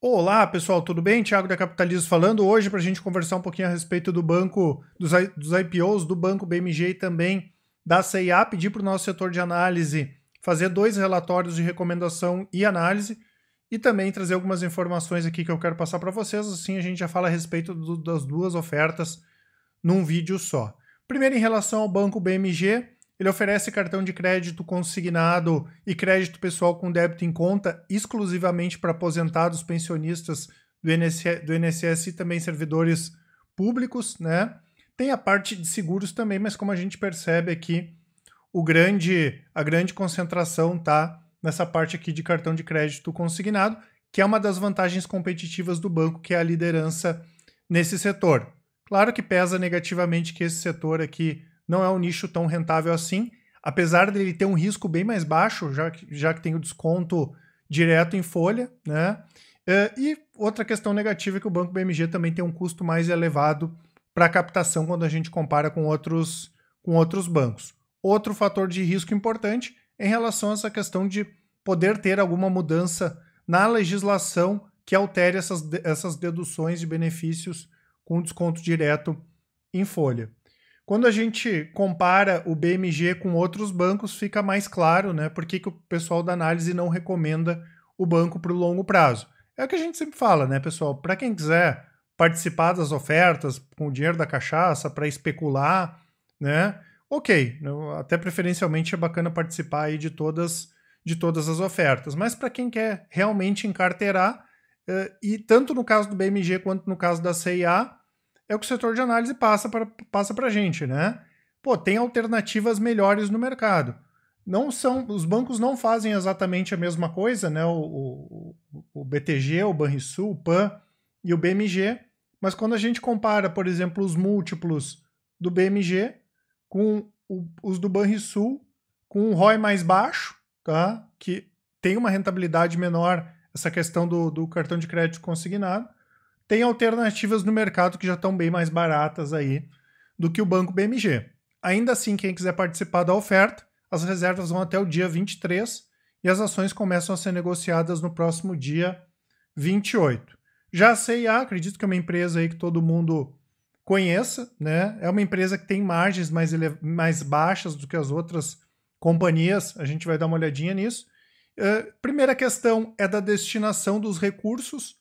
Olá pessoal, tudo bem? Tiago da Capitalismo falando hoje para a gente conversar um pouquinho a respeito do banco, dos, dos IPOs, do banco BMG e também da CIA. Pedir para o nosso setor de análise fazer dois relatórios de recomendação e análise e também trazer algumas informações aqui que eu quero passar para vocês. Assim a gente já fala a respeito do, das duas ofertas num vídeo só. Primeiro, em relação ao banco BMG, ele oferece cartão de crédito consignado e crédito pessoal com débito em conta exclusivamente para aposentados, pensionistas do INSS, do INSS e também servidores públicos, né? Tem a parte de seguros também, mas como a gente percebe aqui, o grande, a grande concentração tá nessa parte aqui de cartão de crédito consignado, que é uma das vantagens competitivas do banco, que é a liderança nesse setor. Claro que pesa negativamente que esse setor aqui não é um nicho tão rentável assim, apesar dele ter um risco bem mais baixo, já que, já que tem o desconto direto em folha, né? É, e outra questão negativa é que o Banco BMG também tem um custo mais elevado para captação quando a gente compara com outros, com outros bancos. Outro fator de risco importante é em relação a essa questão de poder ter alguma mudança na legislação que altere essas, essas deduções de benefícios com desconto direto em folha. Quando a gente compara o BMG com outros bancos, fica mais claro né, por que, que o pessoal da análise não recomenda o banco para o longo prazo. É o que a gente sempre fala, né, pessoal? Para quem quiser participar das ofertas com o dinheiro da cachaça, para especular, né? Ok, até preferencialmente é bacana participar aí de todas, de todas as ofertas. Mas para quem quer realmente encarteirar, eh, e tanto no caso do BMG quanto no caso da CIA, é o que o setor de análise passa para passa a gente, né? Pô, tem alternativas melhores no mercado. Não são, os bancos não fazem exatamente a mesma coisa, né? O, o, o BTG, o Banrisul, o PAN e o BMG, mas quando a gente compara, por exemplo, os múltiplos do BMG com o, os do Banrisul, com um ROI mais baixo, tá? Que tem uma rentabilidade menor, essa questão do, do cartão de crédito consignado, tem alternativas no mercado que já estão bem mais baratas aí do que o Banco BMG. Ainda assim, quem quiser participar da oferta, as reservas vão até o dia 23 e as ações começam a ser negociadas no próximo dia 28. Já a CIA, acredito que é uma empresa aí que todo mundo conheça, né? É uma empresa que tem margens mais, mais baixas do que as outras companhias, a gente vai dar uma olhadinha nisso. Uh, primeira questão é da destinação dos recursos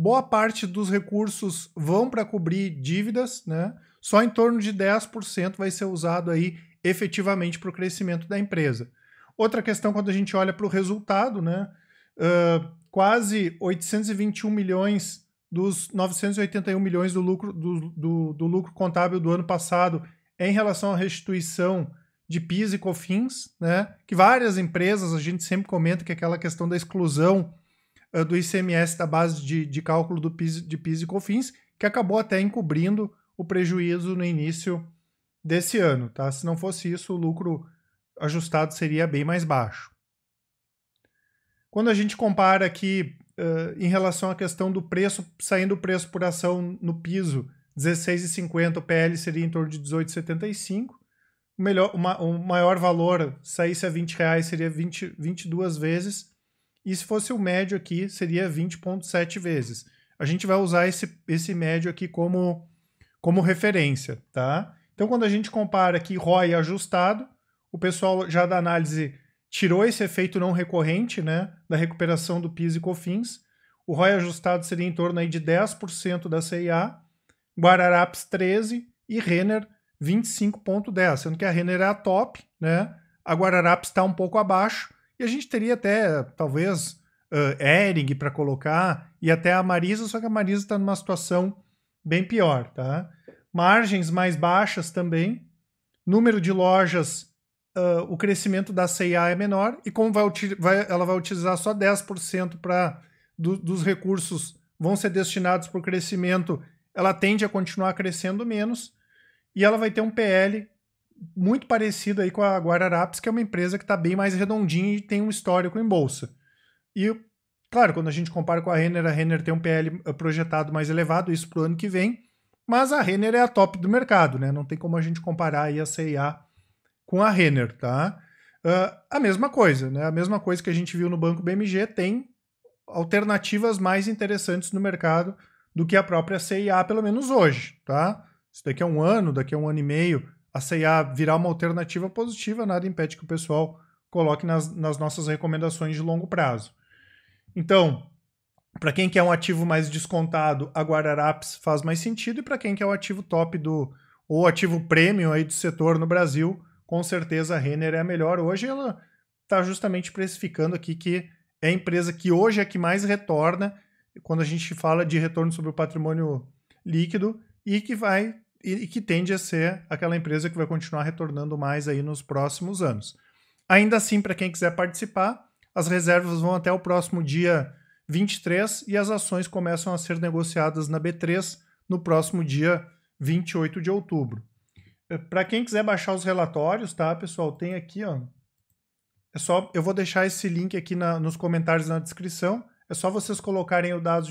boa parte dos recursos vão para cobrir dívidas, né? Só em torno de 10% vai ser usado aí efetivamente para o crescimento da empresa. Outra questão, quando a gente olha para o resultado, né? Uh, quase 821 milhões dos 981 milhões do lucro, do, do, do lucro contábil do ano passado em relação à restituição de PIS e COFINS, né? Que várias empresas, a gente sempre comenta que é aquela questão da exclusão eh, do ICMS da base de, de cálculo do PIS, de PIS e COFINS, que acabou até encobrindo o prejuízo no início desse ano, tá? Se não fosse isso, o lucro ajustado seria bem mais baixo. Quando a gente compara aqui uh, em relação à questão do preço, saindo o preço por ação no piso, 16,50, o PL seria em torno de 18,75. O, melhor, o maior valor saísse a 20 reais seria 20, 22 vezes. E se fosse o médio aqui, seria 20,7 vezes. A gente vai usar esse, esse médio aqui como, como referência, tá? Então, quando a gente compara aqui ROI ajustado, o pessoal já da análise tirou esse efeito não recorrente, né, da recuperação do PIS e COFINS. O ROI ajustado seria em torno aí de 10% da CIA, Guararapes 13 e Renner 25.10, sendo que a Renner é a top, né? A Guararapes está um pouco abaixo, e a gente teria até, talvez, uh, Ering para colocar e até a Marisa, só que a Marisa está numa situação bem pior, tá? Margens mais baixas também. Número de lojas, uh, o crescimento da CIA é menor. E como vai, vai, ela vai utilizar só 10% pra, do, dos recursos vão ser destinados para o crescimento, ela tende a continuar crescendo menos. E ela vai ter um PL muito parecido aí com a Guararapes, que é uma empresa que está bem mais redondinha e tem um histórico em bolsa. E, claro, quando a gente compara com a Renner, a Renner tem um PL projetado mais elevado, isso para o ano que vem, mas a Renner é a top do mercado, né? Não tem como a gente comparar aí a CIA com a Renner, tá? Uh, a mesma coisa, né? A mesma coisa que a gente viu no Banco BMG tem alternativas mais interessantes no mercado do que a própria CIA, pelo menos hoje, tá? Isso daqui a um ano, daqui a um ano e meio, a CIA virar uma alternativa positiva, nada impede que o pessoal coloque nas, nas nossas recomendações de longo prazo. Então, para quem quer um ativo mais descontado, a Guararapes faz mais sentido, e para quem quer o ativo top do ou ativo premium aí do setor no Brasil, com certeza a Renner é a melhor. Hoje ela está justamente precificando aqui que é a empresa que hoje é que mais retorna quando a gente fala de retorno sobre o patrimônio líquido e que vai e, que tende a ser aquela empresa que vai continuar retornando mais aí nos próximos anos. Ainda assim, para quem quiser participar, as reservas vão até o próximo dia 23 e as ações começam a ser negociadas na B3 no próximo dia 28 de outubro. Eh, para quem quiser baixar os relatórios, tá, pessoal, tem aqui, ó. É só, eu vou deixar esse link aqui na, nos comentários na descrição. É só vocês colocarem os dados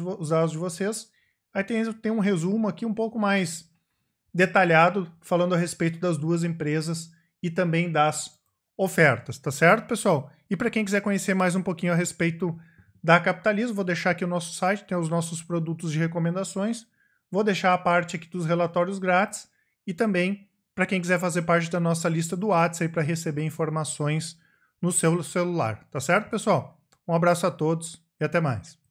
de vocês. Aí tem, tem um resumo aqui um pouco mais detalhado falando a respeito das duas empresas e também das ofertas, tá certo, pessoal? E para quem quiser conhecer mais um pouquinho a respeito da Capitalismo, vou deixar aqui o nosso site, tem os nossos produtos de recomendações, vou deixar a parte aqui dos relatórios grátis e também para quem quiser fazer parte da nossa lista do WhatsApp para receber informações no seu celular, tá certo, pessoal? Um abraço a todos e até mais.